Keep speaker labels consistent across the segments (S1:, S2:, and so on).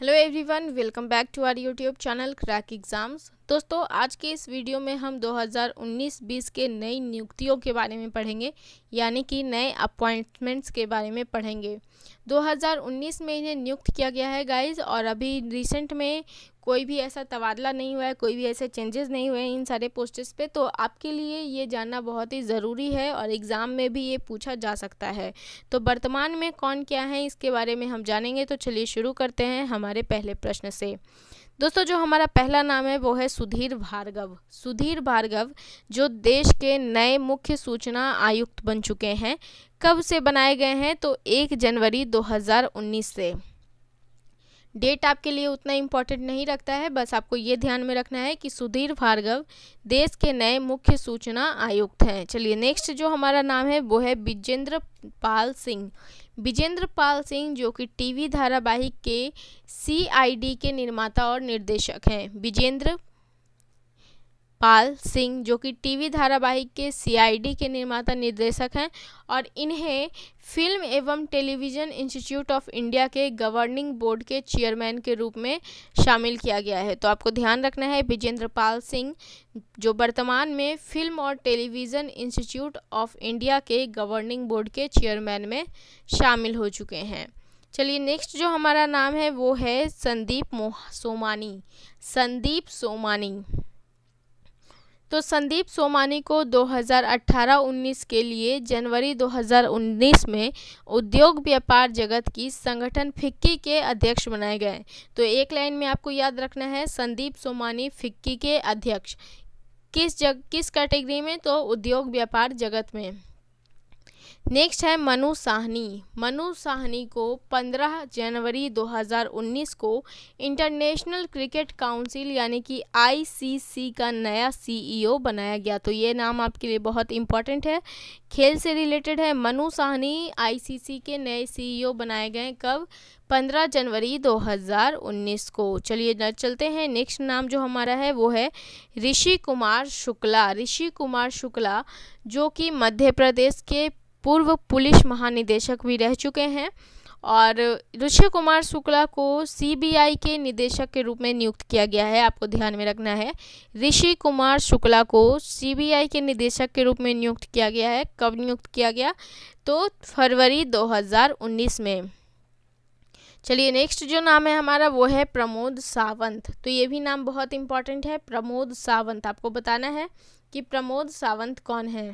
S1: Hello everyone, welcome back to our YouTube channel Crack Exams. दोस्तों आज के इस वीडियो में हम 2019-20 के नई नियुक्तियों के बारे में पढ़ेंगे यानी कि नए अपॉइंटमेंट्स के बारे में पढ़ेंगे 2019 में इन्हें नियुक्त किया गया है गाइज और अभी रिसेंट में कोई भी ऐसा तबादला नहीं हुआ है कोई भी ऐसे चेंजेस नहीं हुए हैं इन सारे पोस्टेस पे तो आपके लिए ये जानना बहुत ही ज़रूरी है और एग्ज़ाम में भी ये पूछा जा सकता है तो वर्तमान में कौन क्या है इसके बारे में हम जानेंगे तो चलिए शुरू करते हैं हमारे पहले प्रश्न से दोस्तों जो हमारा पहला नाम है वो है सुधीर भार्गव सुधीर भार्गव जो देश के नए मुख्य सूचना आयुक्त बन चुके हैं कब से बनाए गए हैं तो एक जनवरी 2019 से डेट आपके लिए उतना इम्पॉर्टेंट नहीं रखता है बस आपको ये ध्यान में रखना है कि सुधीर भार्गव देश के नए मुख्य सूचना आयुक्त हैं चलिए नेक्स्ट जो हमारा नाम है वो है विजेंद्र पाल सिंह विजेंद्र पाल सिंह जो कि टीवी धारावाहिक के सीआईडी के निर्माता और निर्देशक हैं विजेंद्र पाल सिंह जो कि टीवी धारावाहिक के सीआईडी के निर्माता निर्देशक हैं और इन्हें फिल्म एवं टेलीविज़न इंस्टीट्यूट ऑफ इंडिया के गवर्निंग बोर्ड के चेयरमैन के रूप में शामिल किया गया है तो आपको ध्यान रखना है विजेंद्र पाल सिंह जो वर्तमान में फिल्म और टेलीविज़न इंस्टीट्यूट ऑफ इंडिया के गवर्निंग बोर्ड के चेयरमैन में शामिल हो चुके हैं चलिए नेक्स्ट जो हमारा नाम है वो है संदीप सोमानी संदीप सोमानी तो संदीप सोमानी को 2018-19 के लिए जनवरी 2019 में उद्योग व्यापार जगत की संगठन फिक्की के अध्यक्ष बनाए गए तो एक लाइन में आपको याद रखना है संदीप सोमानी फिक्की के अध्यक्ष किस जग किस कैटेगरी में तो उद्योग व्यापार जगत में नेक्स्ट है मनु साहनी मनु साहनी को 15 जनवरी 2019 को इंटरनेशनल क्रिकेट काउंसिल यानी कि आईसीसी का नया सीईओ e बनाया गया तो ये नाम आपके लिए बहुत इंपॉर्टेंट है खेल से रिलेटेड है मनु साहनी आईसीसी के नए सीईओ e बनाए गए कब 15 जनवरी 2019 को चलिए चलते हैं नेक्स्ट नाम जो हमारा है वो है ऋषि कुमार शुक्ला ऋषि कुमार शुक्ला जो कि मध्य प्रदेश के पूर्व पुलिस महानिदेशक भी रह चुके हैं और ऋषि कुमार शुक्ला को सीबीआई के निदेशक के रूप में नियुक्त किया गया है आपको ध्यान में रखना है ऋषि कुमार शुक्ला को सीबीआई के निदेशक के रूप में नियुक्त किया गया है कब नियुक्त किया गया तो फरवरी 2019 में चलिए नेक्स्ट जो नाम है हमारा वो है प्रमोद सावंत तो ये भी नाम बहुत इंपॉर्टेंट है प्रमोद सावंत आपको बताना है कि प्रमोद सावंत कौन है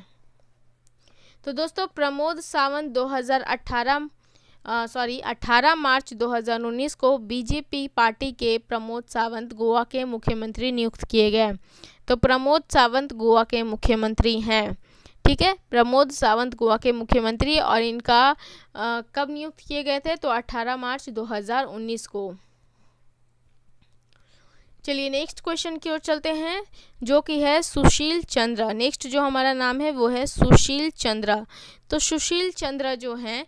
S1: तो दोस्तों प्रमोद सावंत 2018 सॉरी 18 मार्च 2019 को बीजेपी पार्टी के प्रमोद सावंत गोवा के मुख्यमंत्री नियुक्त किए गए तो प्रमोद सावंत गोवा के मुख्यमंत्री हैं ठीक है प्रमोद सावंत गोवा के मुख्यमंत्री और इनका आ, कब नियुक्त किए गए थे तो 18 मार्च 2019 को चलिए नेक्स्ट क्वेश्चन की ओर चलते हैं जो कि है सुशील चंद्रा नेक्स्ट जो हमारा नाम है वो है सुशील चंद्रा तो सुशील चंद्रा जो हैं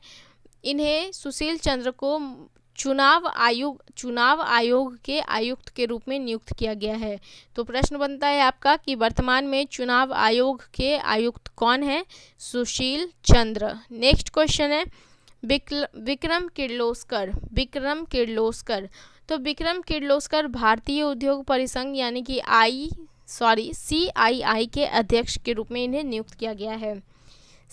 S1: इन्हें सुशील चंद्र को चुनाव आयोग चुनाव आयोग के आयुक्त के रूप में नियुक्त किया गया है तो प्रश्न बनता है आपका कि वर्तमान में चुनाव आयोग के आयुक्त कौन है सुशील चंद्र नेक्स्ट क्वेश्चन है विक्रम किर्लोस्कर विक्रम किर्लोस्कर तो विक्रम किर्लोस्कर भारतीय उद्योग परिसंघ यानी कि आई सॉरी सी आई आई के अध्यक्ष के रूप में इन्हें नियुक्त किया गया है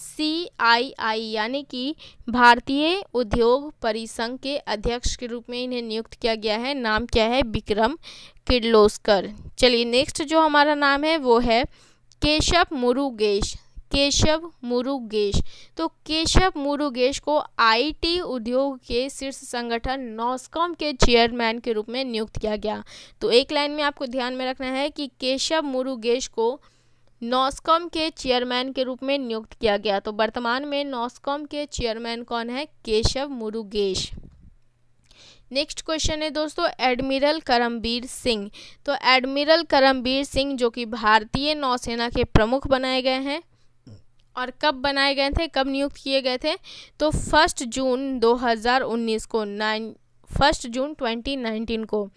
S1: सी आई आई यानी कि भारतीय उद्योग परिसंघ के अध्यक्ष के रूप में इन्हें नियुक्त किया गया है नाम क्या है विक्रम किर्लोस्कर चलिए नेक्स्ट जो हमारा नाम है वो है केशव मुरुगेश केशव मुरुगेश तो केशव मुरुगेश को आईटी उद्योग के शीर्ष संगठन नॉस्कॉम के चेयरमैन के रूप में नियुक्त किया गया तो एक लाइन में आपको ध्यान में रखना है कि केशव मुरुगेश को नॉस्कॉम के चेयरमैन के रूप में नियुक्त किया गया तो वर्तमान में नॉस्कॉम के चेयरमैन कौन है केशव मुरुगेश नेक्स्ट क्वेश्चन है दोस्तों एडमिरल करमबीर सिंह तो एडमिरल करमबीर सिंह जो कि भारतीय नौसेना के प्रमुख बनाए गए हैं और कब बनाए गए थे कब नियुक्त किए गए थे तो फर्स्ट जून 2019 को नाइन फर्स्ट जून 2019 को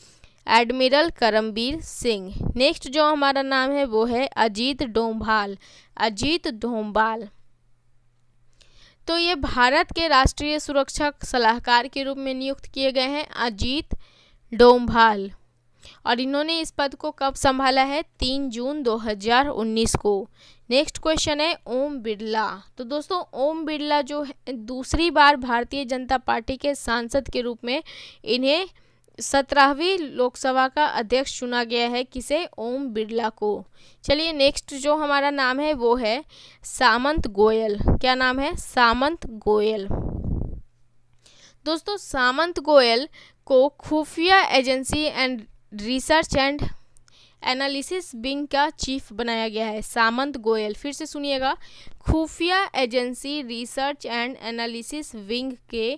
S1: एडमिरल करमबीर सिंह नेक्स्ट जो हमारा नाम है वो है अजीत डोंभाल अजीत डोंभाल तो ये भारत के राष्ट्रीय सुरक्षा सलाहकार के रूप में नियुक्त किए गए हैं अजीत डोंभाल और इन्होंने इस पद को कब संभाला है तीन जून 2019 को नेक्स्ट क्वेश्चन है ओम बिरला तो दोस्तों ओम बिरला जो है दूसरी बार भारतीय जनता पार्टी के सांसद के रूप में इन्हें सत्रहवीं लोकसभा का अध्यक्ष चुना गया है किसे ओम बिरला को चलिए नेक्स्ट जो हमारा नाम है वो है सामंत गोयल क्या नाम है सामंत गोयल दोस्तों सामंत गोयल को खुफिया agency and research and analysis wing का चीफ बनाया गया है सामंत गोयल फिर से सुनिएगा खुफिया agency research and analysis wing के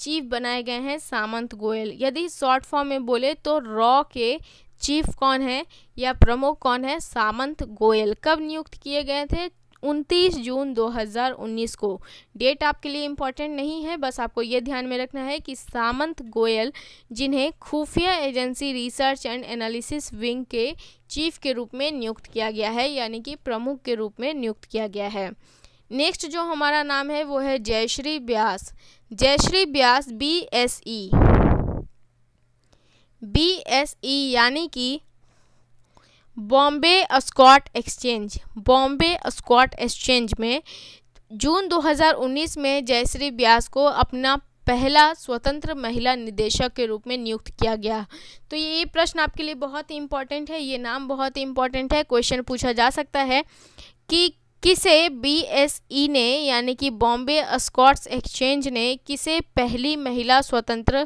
S1: चीफ बनाए गए हैं सामंत गोयल यदि शॉर्ट फॉर्म में बोले तो रॉ के चीफ कौन है या प्रमुख कौन है सामंत गोयल कब नियुक्त किए गए थे उनतीस जून 2019 को डेट आपके लिए इम्पॉर्टेंट नहीं है बस आपको ये ध्यान में रखना है कि सामंत गोयल जिन्हें खुफिया agency research and analysis wing के चीफ के रूप में नियुक्त किया गया है यानी कि प्रमुख के रूप में नियुक्त किया गया है नेक्स्ट जो हमारा नाम है वो है Jayashree Beas Jayashree Beas B S E B S E यानी कि Bombay Scott exchange Bombay Scott exchange में जून 2019 में जयश्री व्यास को अपना पहला स्वतंत्र महिला निदेशक के रूप में नियुक्त किया गया तो ये प्रश्न आपके लिए बहुत ही इम्पॉर्टेंट है ये नाम बहुत ही इम्पॉर्टेंट है क्वेश्चन पूछा जा सकता है कि किसे बीएसई e ने यानी कि बॉम्बे स्कॉट्स एक्सचेंज ने किसे पहली महिला स्वतंत्र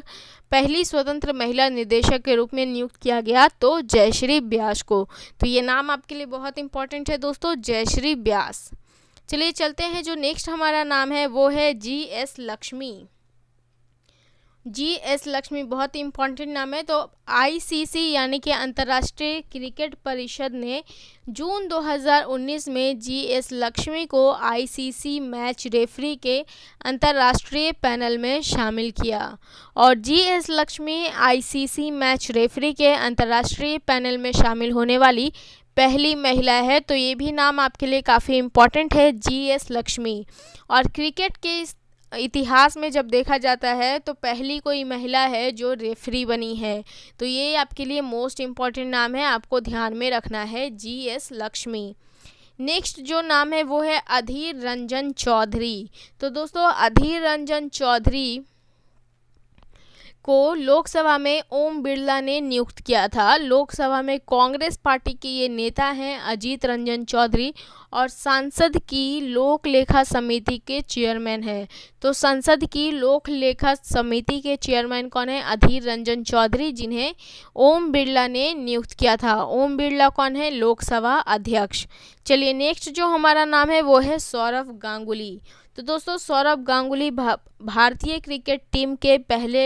S1: पहली स्वतंत्र महिला निदेशक के रूप में नियुक्त किया गया तो जयश्री ब्यास को तो ये नाम आपके लिए बहुत इंपॉर्टेंट है दोस्तों जयश्री ब्यास चलिए चलते हैं जो नेक्स्ट हमारा नाम है वो है G S Lakshmi G S Lakshmi बहुत ही इम्पोर्टेंट नाम है तो आईसीसी यानी कि अंतर्राष्ट्रीय क्रिकेट परिषद ने जून 2019 में जी एस लक्ष्मी को आईसीसी मैच रेफरी के अंतर्राष्ट्रीय पैनल में शामिल किया और G S Lakshmi ICC match referee के अंतर्राष्ट्रीय पैनल में शामिल होने वाली पहली महिला है तो ये भी नाम आपके लिए काफ़ी इम्पोर्टेंट है जी एस लक्ष्मी और क्रिकेट के इस इतिहास में जब देखा जाता है तो पहली कोई महिला है जो रेफरी बनी है तो ये आपके लिए मोस्ट इम्पॉर्टेंट नाम है आपको ध्यान में रखना है जी एस लक्ष्मी नेक्स्ट जो नाम है वो है अधीर रंजन चौधरी तो दोस्तों अधीर रंजन चौधरी को लोकसभा में ओम बिरला ने नियुक्त किया था लोकसभा में कांग्रेस पार्टी के ये नेता हैं अजीत रंजन चौधरी और सांसद की लोक लेखा समिति के चेयरमैन हैं तो संसद की लोक लेखा समिति के चेयरमैन कौन है अधीर रंजन चौधरी जिन्हें ओम बिरला ने नियुक्त किया था ओम बिरला कौन है लोकसभा अध्यक्ष चलिए नेक्स्ट जो हमारा नाम है वो है सौरभ गांगुली तो दोस्तों सौरभ गांगुली भा, भारतीय क्रिकेट टीम के पहले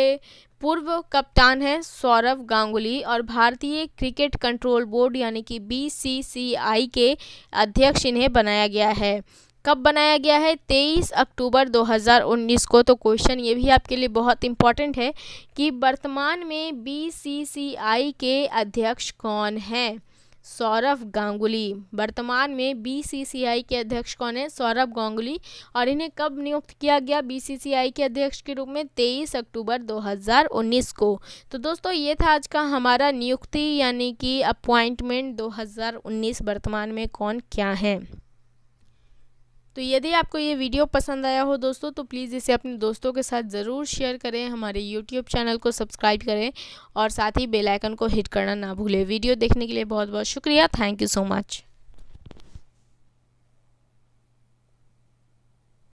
S1: पूर्व कप्तान हैं सौरभ गांगुली और भारतीय क्रिकेट कंट्रोल बोर्ड यानी कि बीसीसीआई के अध्यक्ष इन्हें बनाया गया है कब बनाया गया है 23 अक्टूबर 2019 को तो क्वेश्चन ये भी आपके लिए बहुत इम्पॉर्टेंट है कि वर्तमान में बीसीसीआई के अध्यक्ष कौन हैं सौरभ गांगुली वर्तमान में बीसीसीआई के अध्यक्ष कौन है सौरभ गांगुली और इन्हें कब नियुक्त किया गया बीसीसीआई के अध्यक्ष के रूप में 23 अक्टूबर 2019 को तो दोस्तों ये था आज का हमारा नियुक्ति यानी कि अपॉइंटमेंट 2019 वर्तमान में कौन क्या है तो यदि आपको ये वीडियो पसंद आया हो दोस्तों तो प्लीज़ इसे अपने दोस्तों के साथ ज़रूर शेयर करें हमारे यूट्यूब चैनल को सब्सक्राइब करें और साथ ही बेलाइकन को हिट करना ना भूलें वीडियो देखने के लिए बहुत बहुत शुक्रिया थैंक यू सो मच